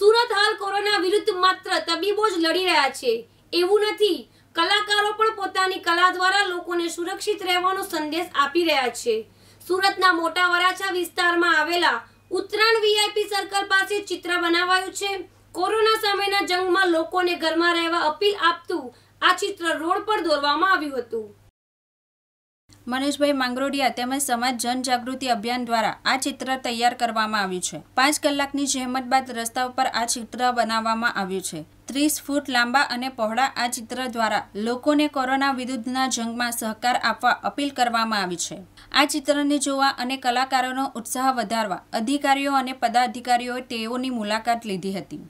સુરત હાલ કોરોના વિરુદ્ધ માત્ર તબીબો જ લડી રહ્યા છે એવું નથી કલાકારો પણ પોતાની કલા દ્વારા લોકોને સુરક્ષિત રહેવાનો સંદેશ આપી રહ્યા છે સુરતના મોટા વરાછા વિસ્તારમાં આવેલા ઉત્તરાયણ વીઆઈપી સર્કલ પાસે ચિત્ર બનાવાયું છે કોરોના સામેના જંગમાં લોકોને ઘરમાં રહેવા અપીલ આપતું આ ચિત્ર રોડ પર દોરવામાં આવ્યું હતું મનીષભાઈ માંગરોડિયા તેમજ સમાજ જનજાગૃતિ અભિયાન દ્વારા આ ચિત્ર તૈયાર કરવામાં આવ્યું છે પાંચ કલાકની જહેમત બાદ રસ્તા ઉપર આ ચિત્ર બનાવવામાં આવ્યું છે ત્રીસ ફૂટ લાંબા અને પહોળા આ ચિત્ર દ્વારા લોકોને કોરોના વિરુદ્ધના જંગમાં સહકાર આપવા અપીલ કરવામાં આવી છે આ ચિત્રને જોવા અને કલાકારોનો ઉત્સાહ વધારવા અધિકારીઓ અને પદાધિકારીઓએ તેઓની મુલાકાત લીધી હતી